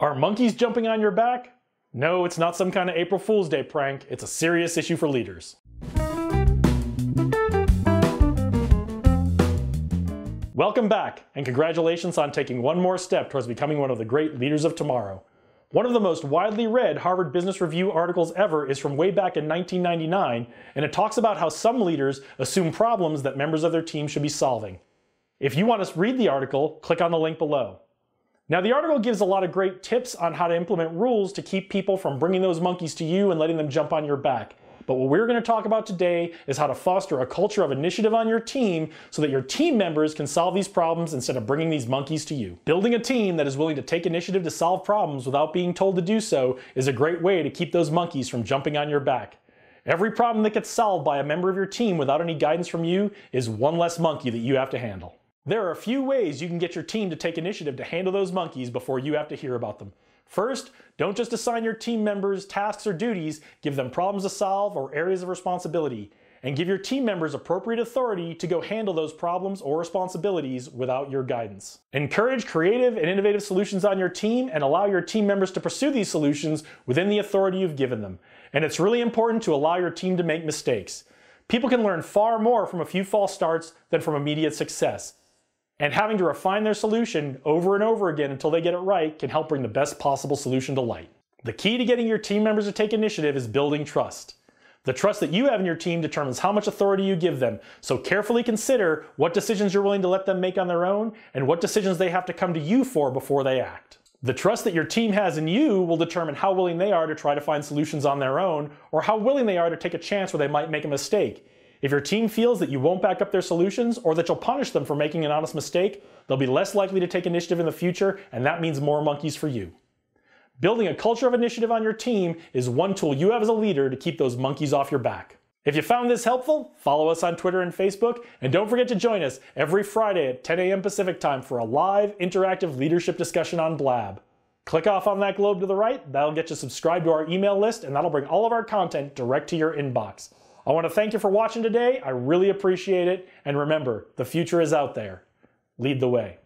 Are monkeys jumping on your back? No, it's not some kind of April Fool's Day prank. It's a serious issue for leaders. Welcome back, and congratulations on taking one more step towards becoming one of the great leaders of tomorrow. One of the most widely read Harvard Business Review articles ever is from way back in 1999, and it talks about how some leaders assume problems that members of their team should be solving. If you want to read the article, click on the link below. Now the article gives a lot of great tips on how to implement rules to keep people from bringing those monkeys to you and letting them jump on your back. But what we're gonna talk about today is how to foster a culture of initiative on your team so that your team members can solve these problems instead of bringing these monkeys to you. Building a team that is willing to take initiative to solve problems without being told to do so is a great way to keep those monkeys from jumping on your back. Every problem that gets solved by a member of your team without any guidance from you is one less monkey that you have to handle. There are a few ways you can get your team to take initiative to handle those monkeys before you have to hear about them. First, don't just assign your team members tasks or duties, give them problems to solve or areas of responsibility, and give your team members appropriate authority to go handle those problems or responsibilities without your guidance. Encourage creative and innovative solutions on your team and allow your team members to pursue these solutions within the authority you've given them. And it's really important to allow your team to make mistakes. People can learn far more from a few false starts than from immediate success. And having to refine their solution over and over again until they get it right can help bring the best possible solution to light. The key to getting your team members to take initiative is building trust. The trust that you have in your team determines how much authority you give them, so carefully consider what decisions you're willing to let them make on their own and what decisions they have to come to you for before they act. The trust that your team has in you will determine how willing they are to try to find solutions on their own or how willing they are to take a chance where they might make a mistake if your team feels that you won't back up their solutions or that you'll punish them for making an honest mistake, they'll be less likely to take initiative in the future, and that means more monkeys for you. Building a culture of initiative on your team is one tool you have as a leader to keep those monkeys off your back. If you found this helpful, follow us on Twitter and Facebook, and don't forget to join us every Friday at 10 a.m. Pacific time for a live, interactive leadership discussion on Blab. Click off on that globe to the right, that'll get you subscribed to our email list, and that'll bring all of our content direct to your inbox. I want to thank you for watching today. I really appreciate it. And remember, the future is out there. Lead the way.